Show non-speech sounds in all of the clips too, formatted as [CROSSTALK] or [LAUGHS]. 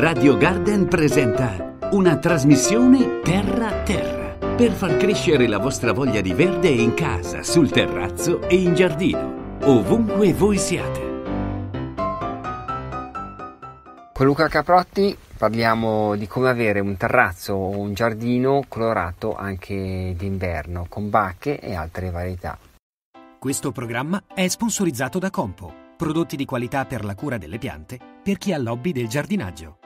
Radio Garden presenta una trasmissione Terra-Terra per far crescere la vostra voglia di verde in casa, sul terrazzo e in giardino, ovunque voi siate. Con Luca Caprotti parliamo di come avere un terrazzo o un giardino colorato anche d'inverno con bacche e altre varietà. Questo programma è sponsorizzato da Compo, prodotti di qualità per la cura delle piante per chi ha lobby del giardinaggio.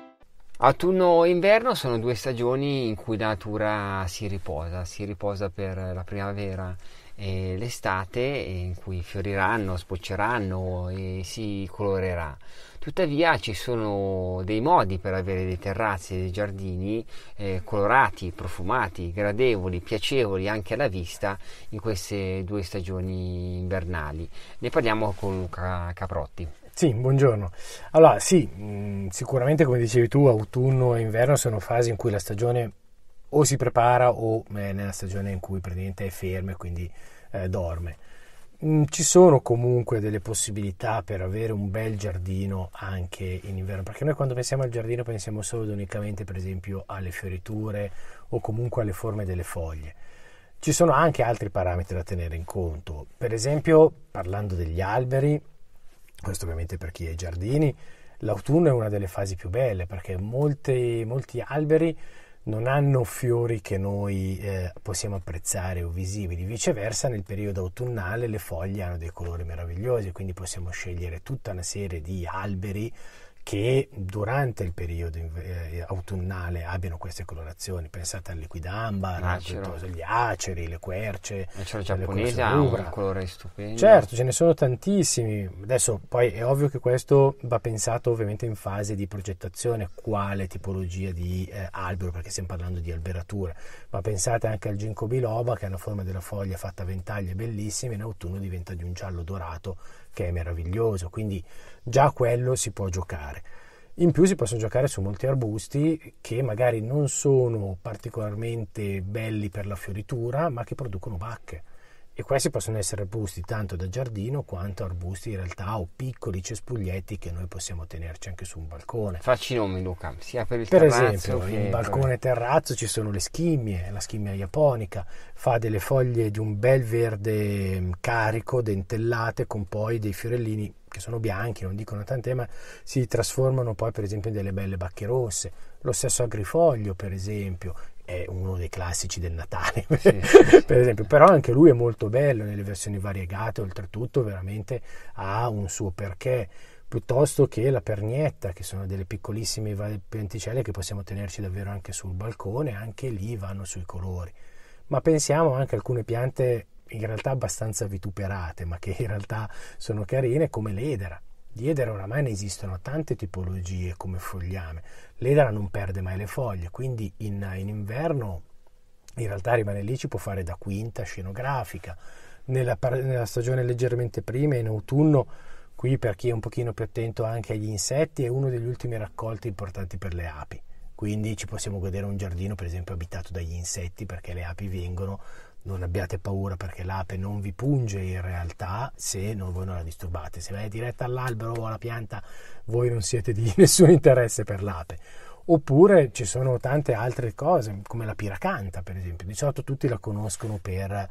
Autunno-inverno e sono due stagioni in cui la natura si riposa, si riposa per la primavera e l'estate in cui fioriranno, sbocceranno e si colorerà. Tuttavia ci sono dei modi per avere dei terrazzi e dei giardini eh, colorati, profumati, gradevoli, piacevoli anche alla vista in queste due stagioni invernali. Ne parliamo con Luca Caprotti. Sì, buongiorno. Allora, sì, mm, sicuramente come dicevi tu, autunno e inverno sono fasi in cui la stagione o si prepara o è eh, nella stagione in cui praticamente è ferma e quindi eh, dorme. Mm, ci sono comunque delle possibilità per avere un bel giardino anche in inverno, perché noi quando pensiamo al giardino pensiamo solo ed unicamente per esempio alle fioriture o comunque alle forme delle foglie. Ci sono anche altri parametri da tenere in conto, per esempio parlando degli alberi, questo ovviamente per chi ha i giardini. L'autunno è una delle fasi più belle perché molti, molti alberi non hanno fiori che noi eh, possiamo apprezzare o visibili, viceversa nel periodo autunnale le foglie hanno dei colori meravigliosi, quindi possiamo scegliere tutta una serie di alberi che durante il periodo eh, autunnale abbiano queste colorazioni. Pensate al liquidambar, gli aceri, le querce. L'acero giapponese ha un colore stupendo. Certo, ce ne sono tantissimi. Adesso poi è ovvio che questo va pensato ovviamente in fase di progettazione, quale tipologia di eh, albero, perché stiamo parlando di alberatura. Ma pensate anche al ginkgo biloba che ha la forma della foglia fatta a ventaglie bellissime, in autunno diventa di un giallo dorato che è meraviglioso, quindi già quello si può giocare. In più si possono giocare su molti arbusti che magari non sono particolarmente belli per la fioritura, ma che producono bacche. E questi possono essere arbusti tanto da giardino quanto arbusti in realtà o piccoli cespuglietti che noi possiamo tenerci anche su un balcone. Facci nomi Luca, sia per il per terrazzo. Esempio, per esempio, in balcone terrazzo ci sono le schimmie, la schimmia japonica, fa delle foglie di un bel verde mm, carico, dentellate, con poi dei fiorellini che sono bianchi, non dicono tante, ma si trasformano poi per esempio in delle belle bacche rosse. Lo stesso agrifoglio, per esempio, è uno dei classici del Natale, sì, [LAUGHS] per esempio, però anche lui è molto bello nelle versioni variegate, oltretutto veramente ha un suo perché, piuttosto che la pernietta, che sono delle piccolissime pianticelle che possiamo tenerci davvero anche sul balcone, anche lì vanno sui colori. Ma pensiamo anche a alcune piante in realtà abbastanza vituperate, ma che in realtà sono carine, come l'edera di edera oramai ne esistono tante tipologie come fogliame. L'edera non perde mai le foglie, quindi in, in inverno in realtà rimane lì, ci può fare da quinta scenografica. Nella, nella, stagione leggermente prima, in autunno, qui per chi è un pochino più attento anche agli insetti, è uno degli ultimi raccolti importanti per le api. Quindi ci possiamo godere un giardino, per esempio, abitato dagli insetti perché le api vengono non abbiate paura perché l'ape non vi punge in realtà se non, voi non la disturbate. Se vai diretta all'albero o alla pianta, voi non siete di [LAUGHS] nessun interesse per l'ape. Oppure ci sono tante altre cose, come la piracanta, per esempio. Di solito tutti la conoscono per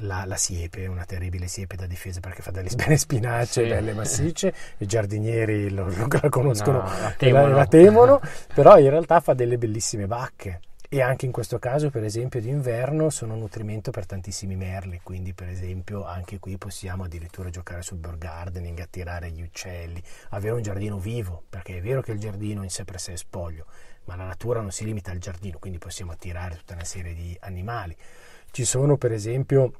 la, la siepe, una terribile siepe da difesa perché fa delle [LAUGHS] belle spinace, sì. belle massicce, i giardinieri lo, lo, la conoscono, no, la temono, la, la temono però in realtà fa delle bellissime bacche e anche in questo caso per esempio d'inverno sono nutrimento per tantissimi merli quindi per esempio anche qui possiamo addirittura giocare sul bird gardening attirare gli uccelli avere un giardino vivo perché è vero che il giardino in sé per sé è spoglio ma la natura non si limita al giardino quindi possiamo attirare tutta una serie di animali ci sono per esempio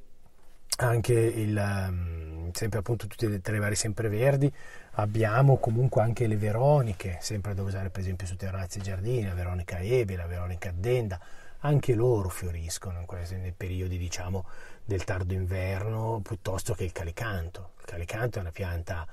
anche il, ehm, sempre appunto tutte le, tra vari sempreverdi abbiamo comunque anche le Veroniche, sempre da usare per esempio su terrazzi e giardini, la Veronica Ebi, la Veronica Addenda, anche loro fioriscono nei periodi diciamo del tardo inverno piuttosto che il calicanto. Il calicanto è una pianta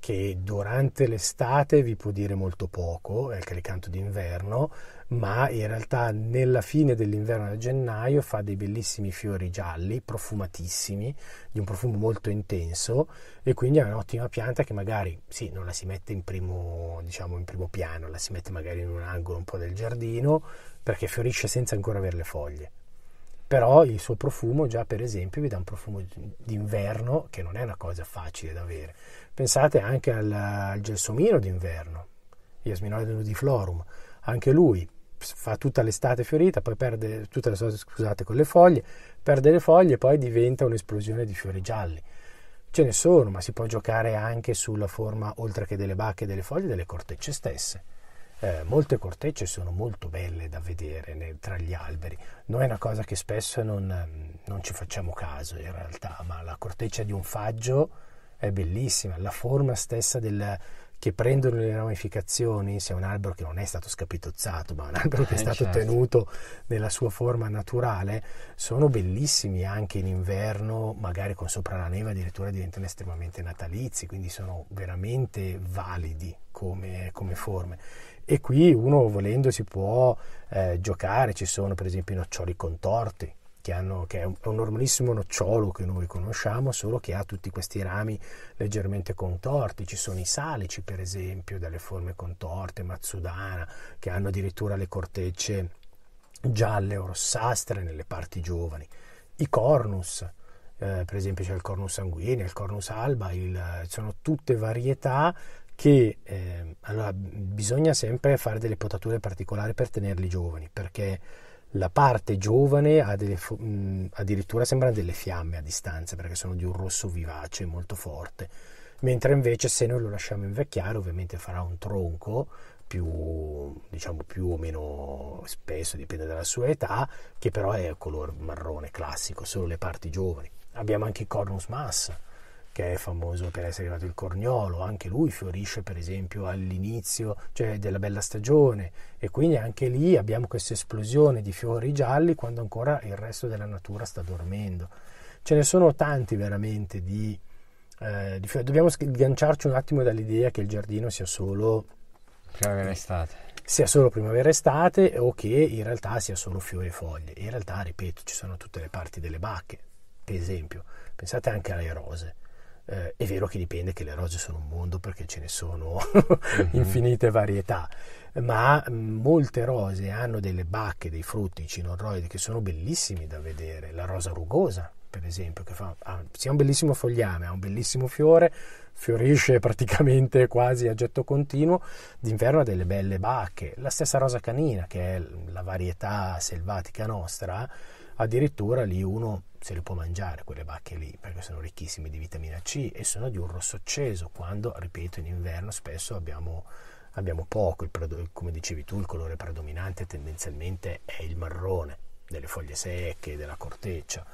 che durante l'estate vi può dire molto poco, è il calicanto d'inverno, ma in realtà nella fine dell'inverno a gennaio fa dei bellissimi fiori gialli, profumatissimi, di un profumo molto intenso e quindi è un'ottima pianta che magari sì, non la si mette in primo, diciamo, in primo piano, la si mette magari in un angolo un po' del giardino perché fiorisce senza ancora avere le foglie. Però il suo profumo già per esempio vi dà un profumo d'inverno che non è una cosa facile da avere Pensate anche al, al gelsomino d'inverno, Yasminoides nudiflorum, anche lui fa tutta l'estate fiorita, poi perde tutta l'estate, scusate, con le foglie, perde le foglie e poi diventa un'esplosione di fiori gialli. Ce ne sono, ma si può giocare anche sulla forma, oltre che delle bacche e delle foglie, delle cortecce stesse. Eh, molte cortecce sono molto belle da vedere nel, tra gli alberi. Noi è una cosa che spesso non, non ci facciamo caso in realtà, ma la corteccia di un faggio è bellissima, la forma stessa del, che prendono le ramificazioni, se è un albero che non è stato scapitozzato, ma un albero che è eh, stato certo. tenuto nella sua forma naturale, sono bellissimi anche in inverno, magari con sopra la neve addirittura diventano estremamente natalizi, quindi sono veramente validi come, come forme. E qui uno volendo si può eh, giocare, ci sono per esempio i noccioli contorti, che, hanno, che è, un, è, un, normalissimo nocciolo che noi conosciamo, solo che ha tutti questi rami leggermente contorti. Ci sono i salici, per esempio, delle forme contorte, mazzudana, che hanno addirittura le cortecce gialle o rossastre nelle parti giovani. I cornus, eh, per esempio c'è il cornus sanguigno, il cornus alba, il, sono tutte varietà che eh, allora, bisogna sempre fare delle potature particolari per tenerli giovani, perché la parte giovane ha delle, addirittura sembrano delle fiamme a distanza perché sono di un rosso vivace molto forte, mentre invece se noi lo lasciamo invecchiare ovviamente farà un tronco più, diciamo, più o meno spesso, dipende dalla sua età, che però è color marrone classico, solo le parti giovani. Abbiamo anche i cornus massa che è famoso per essere arrivato il Corniolo, anche lui fiorisce per esempio all'inizio cioè, della bella stagione e quindi anche lì abbiamo questa esplosione di fiori gialli quando ancora il resto della natura sta dormendo. Ce ne sono tanti veramente di, eh, di fiori. Dobbiamo sganciarci un attimo dall'idea che il giardino sia solo primavera-estate sia solo primavera-estate o che in realtà sia solo fiori e foglie. In realtà, ripeto, ci sono tutte le parti delle bacche, per esempio. Pensate anche alle rose eh, è vero che dipende che le rose sono un mondo perché ce ne sono mhm. [LAUGHS] infinite varietà, ma mm, molte rose hanno delle bacche, dei frutti cinorroidi che sono bellissimi da vedere, la rosa rugosa per esempio, che fa, ha sia un bellissimo fogliame, ha un bellissimo fiore, fiorisce praticamente [LAUGHS] quasi a getto continuo, d'inverno ha delle belle bacche, la stessa rosa canina che è la varietà selvatica nostra, addirittura lì uno se le può mangiare quelle bacche lì perché sono ricchissime di vitamina C e sono di un rosso acceso quando, ripeto, in inverno spesso abbiamo, abbiamo poco, il, come dicevi tu il colore predominante tendenzialmente è il marrone delle foglie secche, della corteccia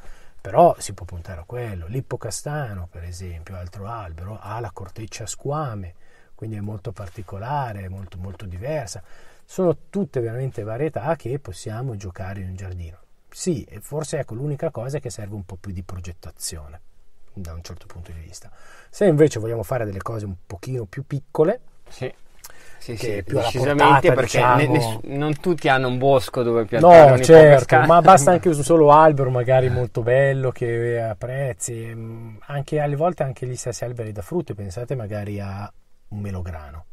però si può puntare a quello. L'ippocastano, per esempio, altro albero, ha la corteccia a squame, quindi è molto particolare, molto, molto diversa. Sono tutte veramente varietà che possiamo giocare in un giardino sì, e forse ecco l'unica cosa è che serve un po' più di progettazione da un certo punto di vista. Se invece vogliamo fare delle cose un pochino più piccole, sì. Sì, sì, più precisamente portata, perché diciamo... ne, ness- non tutti hanno un bosco dove piantare no certo ma basta anche un solo albero magari eh. molto bello che apprezzi mm, anche alle volte anche gli stessi alberi da frutto pensate magari a un melograno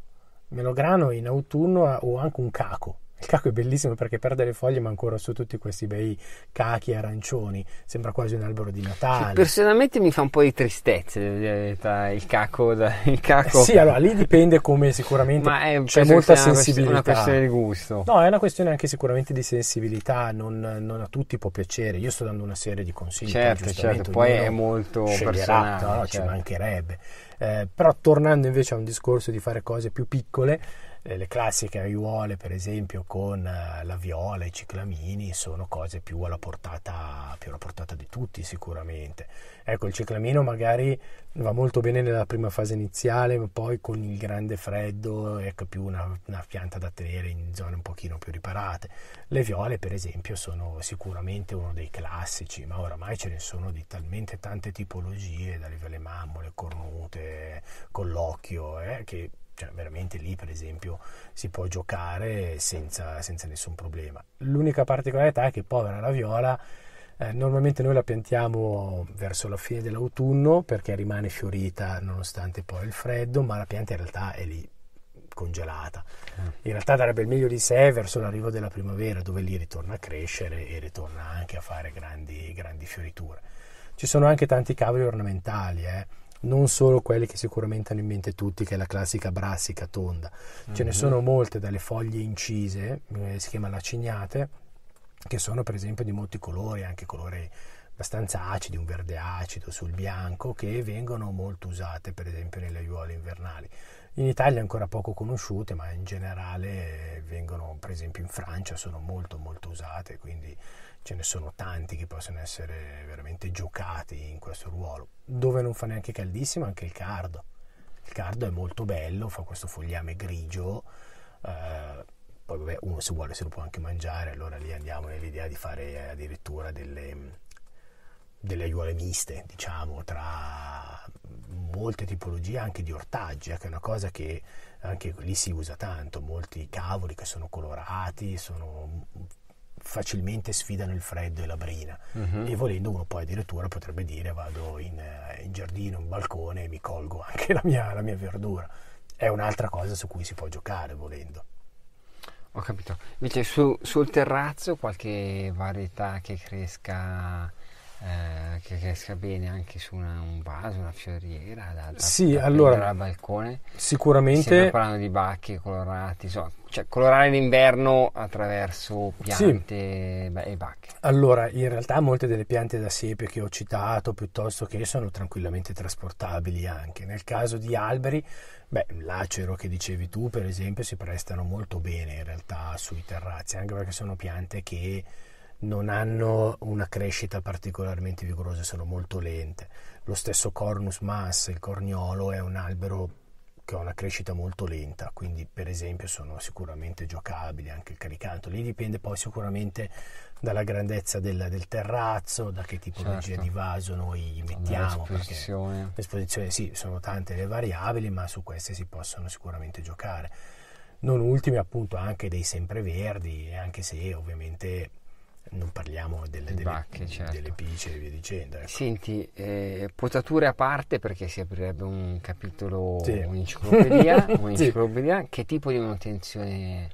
melograno in autunno o anche un caco Chicago è bellissimo perché perde le foglie ma ancora su tutti questi bei cachi arancioni, sembra quasi un albero di Natale. Sì, personalmente mi fa un po' di tristezza il caco. Da, il caco. Sì, allora lì dipende come sicuramente è, c'è molta sensibilità. È una questione di gusto. No, è una questione anche sicuramente di sensibilità, non, non a tutti può piacere. Io sto dando una serie di consigli. Certo, certo, poi è molto personale. No, certo. Ci mancherebbe. Eh, però tornando invece a un discorso di fare cose più piccole, eh, le classiche aiuole per esempio con eh, la viola, i ciclamini sono cose più alla, portata, più alla portata, di tutti sicuramente. Ecco, il ciclamino magari va molto bene nella prima fase iniziale, ma poi con il grande freddo è ecco, più una, una, pianta da tenere in zone un pochino più riparate. Le viole per esempio sono sicuramente uno dei classici, ma oramai ce ne sono di talmente tante tipologie, dalle vele mammole, cornute, collocchio, eh, che cioè veramente lì per esempio si può giocare senza, senza nessun problema. L'unica particolarità è che povera la viola eh, normalmente noi la piantiamo verso la fine dell'autunno perché rimane fiorita nonostante poi il freddo, ma la pianta in realtà è lì congelata. Eh. In realtà darebbe il meglio di sé verso l'arrivo della primavera dove lì ritorna a crescere e ritorna anche a fare grandi, grandi fioriture. Ci sono anche tanti cavoli ornamentali, eh non solo quelle che sicuramente hanno in mente tutti, che è la classica brassica tonda. Ce mm-hmm. ne mhm. sono molte dalle foglie incise, eh, si chiamano lacignate, che sono per esempio di molti colori, anche colori abbastanza acidi, un verde acido sul bianco, che vengono molto usate per esempio nelle aiuole invernali. In Italia ancora poco conosciute, ma in generale eh, vengono, per esempio in Francia, sono molto molto usate, quindi ce ne sono tanti che possono essere veramente giocati in questo ruolo, dove non fa neanche caldissimo anche il cardo. Il cardo è molto bello, fa questo fogliame grigio, eh, poi vabbè, uno se vuole se lo può anche mangiare, allora lì andiamo nell'idea di fare addirittura delle, delle aiuole miste, diciamo, tra molte tipologie anche di ortaggi eh, che è una cosa che anche lì si usa tanto, molti cavoli che sono colorati, sono facilmente sfidano il freddo e la brina uh-huh. e volendo uno poi addirittura potrebbe dire vado in, eh, in giardino, in balcone e mi colgo anche la mia, la mia verdura. È un'altra cosa su cui si può giocare volendo. Ho capito. Invece su, sul terrazzo qualche varietà che cresca eh, che esca bene anche su una, un vaso, una fioriera da, da, sì, da allora, al balcone sicuramente parlando di bacche colorati so, cioè colorare l'inverno attraverso piante sì. e bacche allora in realtà molte delle piante da siepe che ho citato piuttosto che sono tranquillamente trasportabili anche nel caso di alberi beh l'acero che dicevi tu per esempio si prestano molto bene in realtà sui terrazzi anche perché sono piante che non hanno una crescita particolarmente vigorosa, sono molto lente. Lo stesso Cornus mass, il corniolo, è un albero che ha una crescita molto lenta, quindi per esempio sono sicuramente giocabili anche il caricanto. Lì dipende poi sicuramente dalla grandezza del, del terrazzo, da che tipologia certo. di vaso noi mettiamo. L'esposizione. L'esposizione sì, sono tante le variabili, ma su queste si possono sicuramente giocare. Non ultime appunto anche dei sempreverdi, anche se ovviamente non parliamo delle, delle, Bacche, certo. delle pice e via dicendo. Ecco. Senti, eh, potature a parte perché si aprirebbe un capitolo, sì. un'enciclopedia, [LAUGHS] un'enciclopedia sì. che tipo di manutenzione...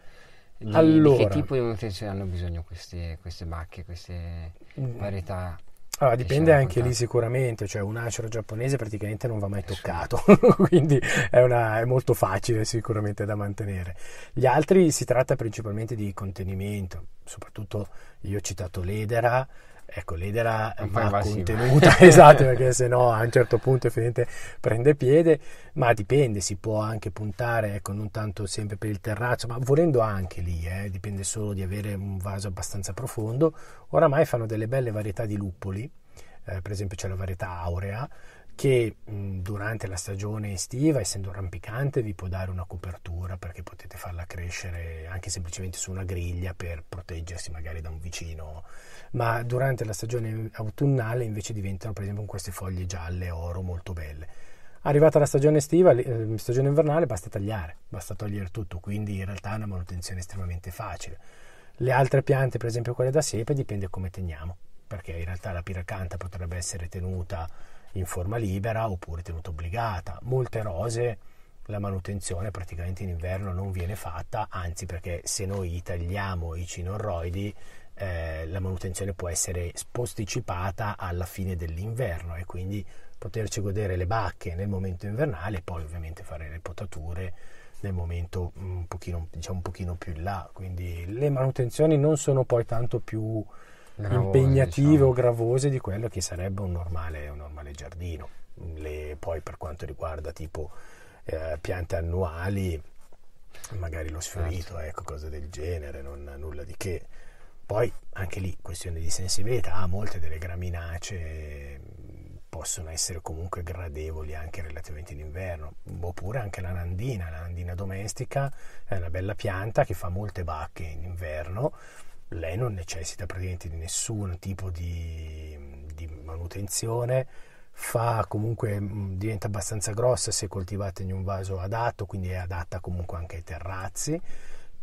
Di, allora, di che tipo di manutenzione hanno bisogno queste, queste bacche, queste varietà? Allora, dipende diciamo, anche lì sicuramente, cioè un acero giapponese praticamente non va mai toccato, [LAUGHS] quindi è, una, è, molto facile sicuramente da mantenere. Gli altri si tratta principalmente di contenimento, soprattutto io ho citato l'edera, Ecco, l'idea va contenuta, [LAUGHS] esatto, perché se no a un certo punto effettivamente prende piede, ma dipende, si può anche puntare, ecco, non tanto sempre per il terrazzo, ma volendo anche lì, eh, dipende solo di avere un vaso abbastanza profondo. Oramai fanno delle belle varietà di luppoli, eh, per esempio c'è la varietà aurea, che mm, durante la stagione estiva, essendo rampicante, vi può dare una copertura perché potete farla crescere anche semplicemente su una griglia per proteggersi magari da un vicino, ma durante la stagione autunnale invece diventano per esempio queste foglie gialle oro molto belle. Arrivata la stagione estiva, ehm, stagione invernale, basta tagliare, basta togliere tutto, quindi in realtà è una manutenzione estremamente facile. Le altre piante, per esempio quelle da siepe, dipende come teniamo, perché in realtà la piracanta potrebbe essere tenuta in forma libera oppure tenuta obbligata. Molte rose la manutenzione praticamente in inverno non viene fatta, anzi perché se noi tagliamo i cinorroidi eh, la manutenzione può essere posticipata alla fine dell'inverno e quindi poterci godere le bacche nel momento invernale e poi ovviamente fare le potature nel momento mm, un pochino, diciamo, un pochino più in là. Quindi le manutenzioni non sono poi tanto più gravose, impegnative diciamo. o gravose di quello che sarebbe un normale, un normale giardino. Le, poi per quanto riguarda tipo eh, piante annuali, magari lo sfiorito, certo. ecco, cose del genere, non, nulla di che. Poi anche lì questione di sensibilità, molte delle graminacee possono essere comunque gradevoli anche relativamente in inverno, oppure anche la nandina, la nandina domestica è una bella pianta che fa molte bacche in inverno lei non necessita praticamente di nessun tipo di, di manutenzione, fa comunque mm, diventa abbastanza grossa se coltivata in un vaso adatto, quindi è adatta comunque anche ai terrazzi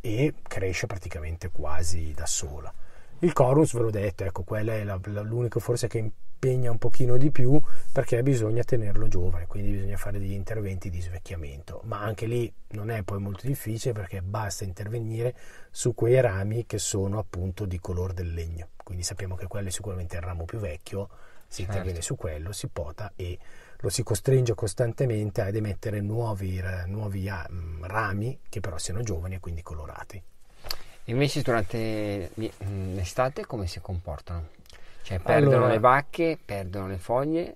e cresce praticamente quasi da sola. Il chorus ve l'ho detto, ecco, quella è la, la, l'unico forse che impegna un pochino di più perché bisogna tenerlo giovane, quindi bisogna fare degli interventi di svecchiamento, ma anche lì non è poi molto difficile perché basta intervenire su quei rami che sono appunto di color del legno, quindi sappiamo che quello è sicuramente il ramo più vecchio, si certo. interviene su quello, si pota e lo si costringe costantemente ad emettere nuovi, nuovi ah, mm, rami che però siano giovani e quindi colorati. Invece durante mm, l'estate come si comportano? Cioè perdono allora, le vacche, perdono le foglie.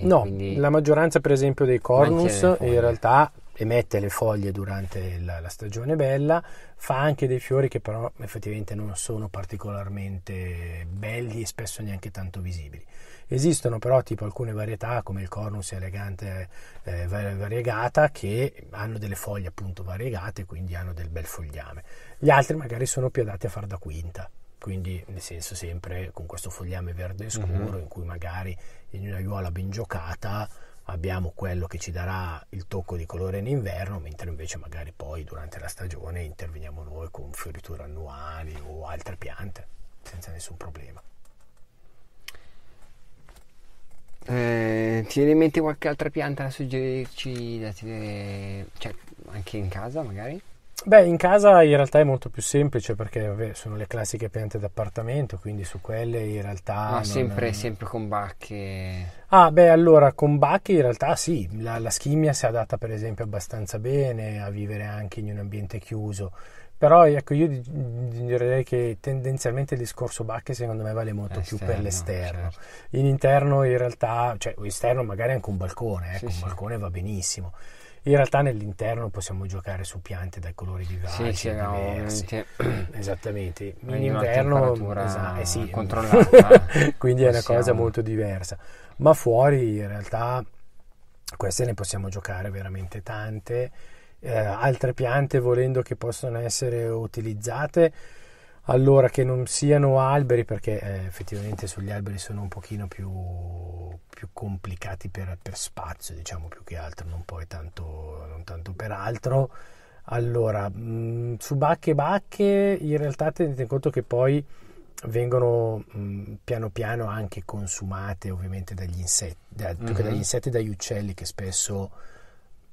No, la maggioranza per esempio dei cornus in realtà emette le foglie durante la, la, stagione bella, fa anche dei fiori che però effettivamente non sono particolarmente belli e spesso neanche tanto visibili. Esistono però tipo alcune varietà come il Cornus elegante eh, variegata che hanno delle foglie appunto variegate, quindi hanno del bel fogliame. Gli altri magari sono più adatti a far da quinta quindi nel senso sempre con questo fogliame verde mhm. scuro mm-hmm. in cui magari in una aiuola ben giocata abbiamo quello che ci darà il tocco di colore in inverno, mentre invece magari poi durante la stagione interveniamo noi con fioriture annuali o altre piante, senza nessun problema. Eh, ti viene in mente qualche altra pianta da suggerirci da tenere, cioè, anche in casa magari? Beh, in casa in realtà è molto più semplice perché vabbè, sono le classiche piante d'appartamento, quindi su quelle in realtà... Ma ah, sempre, sempre con bacche. Ah, beh, allora con bacche in realtà sì, la, la schimmia si adatta per esempio abbastanza bene a vivere anche in un ambiente chiuso però ecco io direi che tendenzialmente il discorso bacche secondo me vale molto esterno, più per l'esterno certo. in interno in realtà cioè esterno magari anche un balcone ecco sì, un sì. balcone va benissimo in realtà nell'interno possiamo giocare su piante dai colori diversi. Sì, sì, no, diversi. [CLEARS THROAT] Esattamente. In inverno esatto, eh sì, controllata. [LAUGHS] quindi è una cosa molto diversa. Ma fuori in realtà queste ne possiamo giocare veramente tante. Eh, altre piante volendo che possono essere utilizzate allora che non siano alberi perché eh, effettivamente sugli alberi sono un pochino più, più complicati per, per, spazio diciamo più che altro non poi tanto, non tanto per altro allora mh, mm, su bacche e bacche in realtà tenete conto che poi vengono mh, mm, piano piano anche consumate ovviamente dagli insetti da, mm-hmm. che dagli mhm. insetti e dagli uccelli che spesso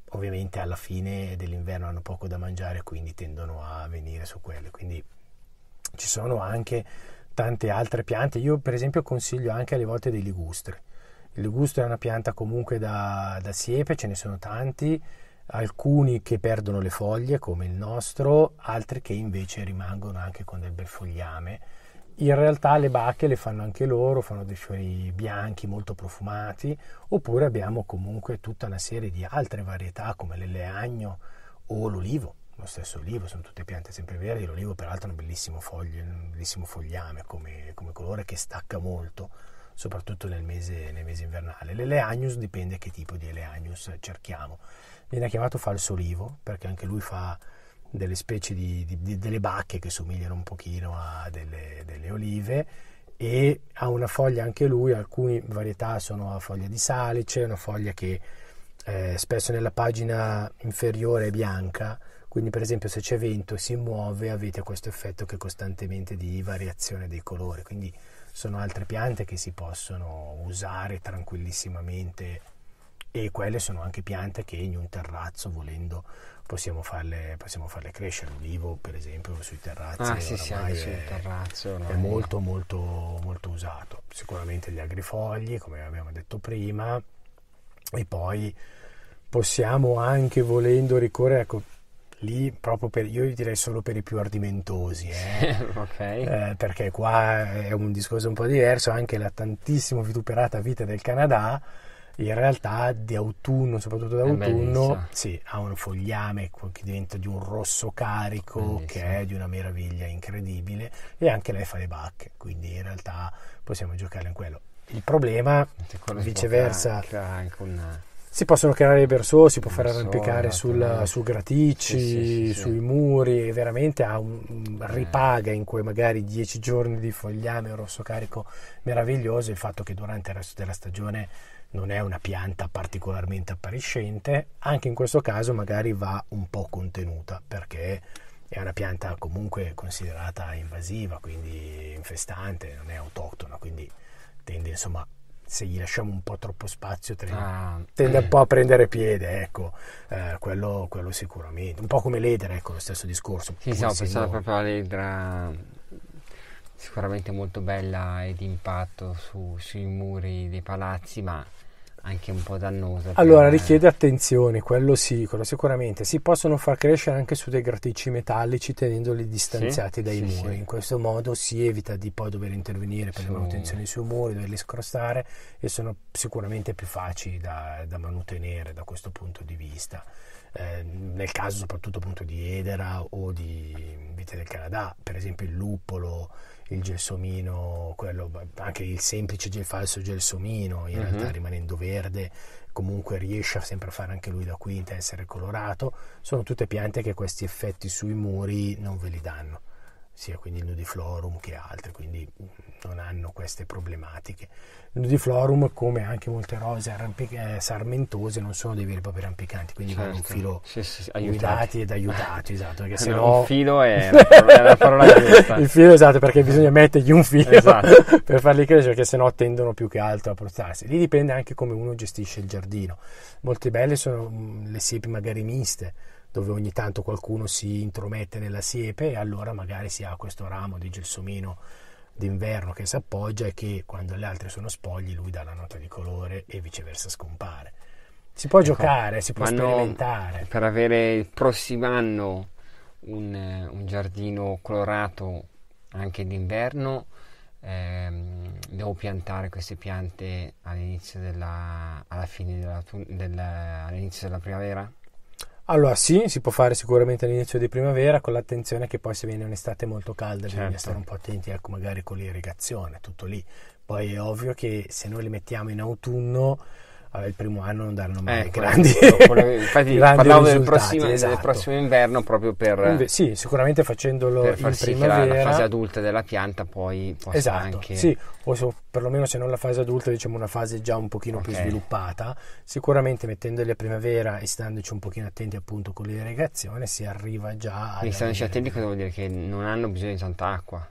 ovviamente alla fine dell'inverno hanno poco da mangiare quindi tendono a venire su quelle quindi ci sono anche tante altre piante. Io, per esempio, consiglio anche alle volte dei ligustri. Il ligustro è una pianta comunque da, da siepe, ce ne sono tanti, alcuni che perdono le foglie, come il nostro, altri che invece rimangono anche con del bel fogliame. In realtà le bacche le fanno anche loro, fanno dei fiori bianchi molto profumati, oppure abbiamo comunque tutta una serie di altre varietà come l'eleagno o l'olivo lo stesso olivo, sono tutte piante sempreverdi, l'olivo peraltro ha un bellissimo, foglio, un bellissimo fogliame come, come, colore che stacca molto, soprattutto nel mese, nel mese invernale. L'eleagnus dipende che tipo di eleagnus cerchiamo. Viene chiamato falso olivo perché anche lui fa delle specie di, di, di delle bacche che somigliano un pochino a delle, delle olive e ha una foglia anche lui, alcune varietà sono a foglia di salice, una foglia che eh, spesso nella pagina inferiore è bianca, quindi per esempio se c'è vento e si muove avete questo effetto che è costantemente di variazione dei colori, quindi sono altre piante che si possono usare tranquillissimamente e quelle sono anche piante che in un terrazzo volendo possiamo farle, possiamo farle crescere. L'olivo per esempio sui terrazzi ah, sì, sì, è, sul terrazzo, è molto molto molto usato. Sicuramente gli agrifogli come abbiamo detto prima e poi possiamo anche volendo ricorrere ecco, lì proprio per, io direi solo per i più ardimentosi, eh? [LAUGHS] okay. eh, perché qua è un discorso un po' diverso, anche la tantissimo vituperata vita del Canada in realtà di autunno, soprattutto d'autunno, sì, ha un fogliame che diventa di un rosso carico Bellissimo. che è di una meraviglia incredibile e anche lei fa le bacche, quindi in realtà possiamo giocare in quello. Il problema, viceversa, anche una si possono creare berceau, si può far arrampicare esatto. sul, sul graticci, sì, sì, sì, sui muri, e veramente ha un, un eh. ripaga in quei magari dieci giorni di fogliame rosso carico meraviglioso il fatto che durante il resto della stagione non è una pianta particolarmente appariscente, anche in questo caso magari va un po' contenuta perché è una pianta comunque considerata invasiva, quindi infestante, non è autoctona, quindi tende insomma a se gli lasciamo un po' troppo spazio ah, tende eh. un po' a prendere piede, ecco, eh, quello, quello, sicuramente. Un po' come l'edra, ecco, lo stesso discorso. Sì, sì, ho pensato proprio all'edra sicuramente molto bella e di impatto su, sui muri dei palazzi, ma anche un po' dannoso. Allora, per... richiede attenzione, quello sì, quello sicuramente. Si possono far crescere anche su dei graticci metallici tenendoli distanziati sì? dai sì, muri. Sì. In questo modo si evita di poi dover intervenire per la manutenzione sui muri, doverli scrostare e sono sicuramente più facili da, da manutenere da questo punto di vista. Eh, nel caso soprattutto appunto di edera o di vite del Canada, per esempio il luppolo il gelsomino, quello, anche il semplice gel, falso gelsomino, in mm-hmm. realtà rimanendo verde, comunque riesce sempre a fare anche lui la quinta, essere colorato, sono tutte piante che questi effetti sui muri non ve li danno sia quindi il Nudiflorum che altri, quindi mm, non hanno queste problematiche. Il Nudiflorum, come anche molte rose arrampic- eh, sarmentose, non sono dei veri e propri rampicanti, quindi certo. vanno un filo sì, sì, aiutati. ed aiutati, [LAUGHS] esatto, perché se no... Un filo è [LAUGHS] la parola, è la parola giusta. il filo, esatto, perché bisogna mettergli un filo esatto. [LAUGHS] per farli crescere, perché sennò tendono più che altro a portarsi. Lì dipende anche come uno gestisce il giardino. Molte belle sono mm, le siepi magari miste, dove ogni tanto qualcuno si intromette nella siepe e allora magari si ha questo ramo di gelsomino d'inverno che si appoggia e che quando le altre sono spogli lui dà la nota di colore e viceversa scompare. Si può ecco, giocare, si può sperimentare. per avere il prossimo anno un, eh, un giardino colorato anche d'inverno ehm, devo piantare queste piante all'inizio della, alla fine della, della, all'inizio della primavera? Allora sì, si può fare sicuramente all'inizio di primavera con l'attenzione che poi se viene un'estate molto calda certo. bisogna stare un po' attenti ecco, magari con l'irrigazione, tutto lì. Poi è ovvio che se noi li mettiamo in autunno Vabbè, il primo anno non daranno mai eh, grandi, quello, infatti [LAUGHS] grandi parlavo del prossimo, esatto. del prossimo, inverno proprio per Inve- sì sicuramente facendolo per far in sì primavera la, la, fase adulta della pianta poi possa esatto, anche sì o so, perlomeno se non la fase adulta diciamo una fase già un pochino okay. più sviluppata sicuramente mettendole a primavera e standoci un pochino attenti appunto con l'irrigazione si arriva già quindi standoci attenti cosa vuol dire che non hanno bisogno di tanta acqua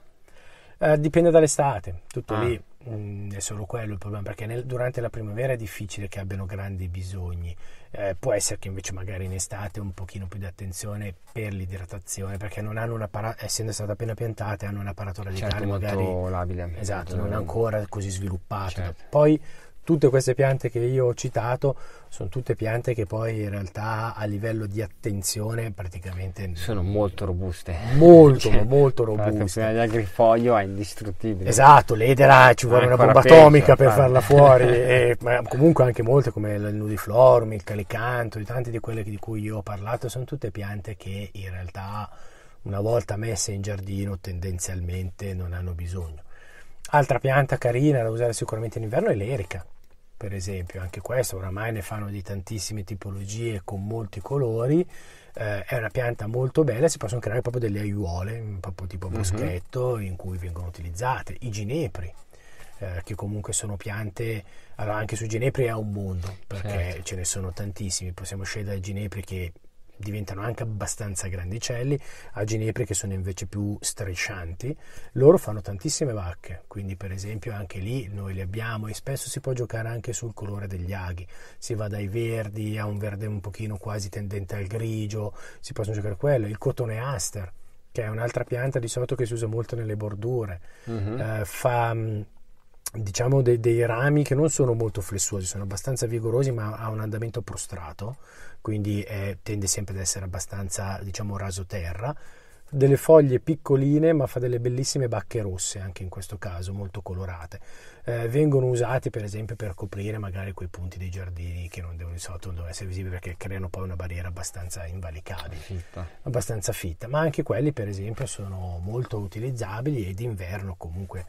eh, dipende dall'estate tutto ah. lì mh, mm, è solo quello il problema, perché nel, durante la primavera è difficile che abbiano grandi bisogni, eh, può essere che invece magari in estate un pochino più di attenzione per l'idratazione, perché non hanno un apparato, essendo stata appena piantata, hanno un apparato radicale certo, magari labile. Esatto, non ancora così sviluppato. Certo. Poi tutte queste piante che io ho citato sono tutte piante che poi in realtà a livello di attenzione praticamente sono molto robuste molto cioè, molto [LAUGHS] robuste la di agrifoglio è indistruttibile esatto l'edera ci vuole una bomba atomica per farla fuori [LAUGHS] e, ma comunque anche molte come il nudiflorum il calicanto di tante di quelle di cui io ho parlato sono tutte piante che in realtà una volta messe in giardino tendenzialmente non hanno bisogno altra pianta carina da usare sicuramente in inverno è l'erica per esempio, anche questo oramai ne fanno di tantissime tipologie con molti colori, eh, è una pianta molto bella, si possono creare proprio delle aiuole, proprio tipo boschetto, mhm. uh-huh. in cui vengono utilizzate, i ginepri, eh, che comunque sono piante, allora anche su ginepri è un mondo, perché certo. ce ne sono tantissimi, possiamo scegliere ginepri che diventano anche abbastanza grandicelli, a ginepri che sono invece più striscianti, loro fanno tantissime vacche, quindi per esempio anche lì noi le abbiamo e spesso si può giocare anche sul colore degli aghi, si va dai verdi a un verde un pochino quasi tendente al grigio, si possono giocare quello, il cotone aster, che è un'altra pianta di solito che si usa molto nelle bordure, mm-hmm. eh, fa mm, diciamo de- dei rami che non sono molto flessuosi, sono abbastanza vigorosi ma ha un andamento prostrato, quindi è, eh, tende sempre ad essere abbastanza diciamo raso terra, delle foglie piccoline ma fa delle bellissime bacche rosse anche in questo caso, molto colorate. Eh, vengono usati per esempio per coprire magari quei punti dei giardini che non devono di non devono essere visibili perché creano poi una barriera abbastanza invalicabile, fitta. abbastanza fitta, ma anche quelli per esempio sono molto utilizzabili e d'inverno comunque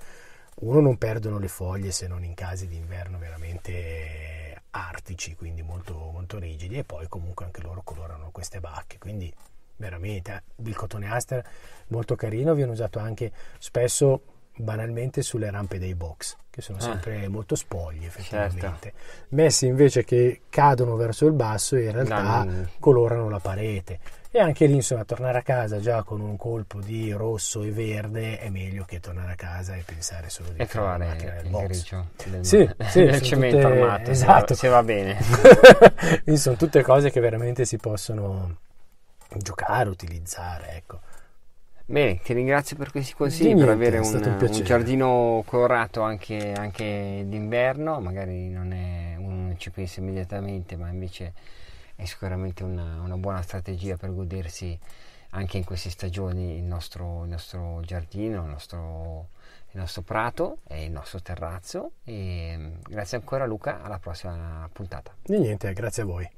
uno non perdono le foglie se non in casi di inverno veramente artici, quindi molto, molto rigidi, e poi comunque anche loro colorano queste bacche. Quindi veramente eh. il cotone aster molto carino, viene usato anche spesso banalmente sulle rampe dei box, che sono ah. sempre eh. molto spogli effettivamente. Certo. Messi invece che cadono verso il basso in realtà no. colorano la parete. E anche lì, insomma, tornare a casa già con un colpo di rosso e verde è meglio che tornare a casa e pensare solo di e trovare la macchina del il box. grigio sì, [LAUGHS] sì, del cemento tutte, armato. Esatto. Se va bene. Quindi [LAUGHS] sono tutte cose che veramente si possono giocare, utilizzare, ecco. Bene, ti ringrazio per questi consigli, niente, per avere un, un, un, giardino colorato anche, anche d'inverno, magari non è uno non ci pensa immediatamente, ma invece è sicuramente una, una buona strategia per godersi anche in queste stagioni il nostro, il nostro giardino, il nostro, il nostro, prato e il nostro terrazzo. E mm, grazie ancora Luca, alla prossima puntata. E niente, grazie a voi.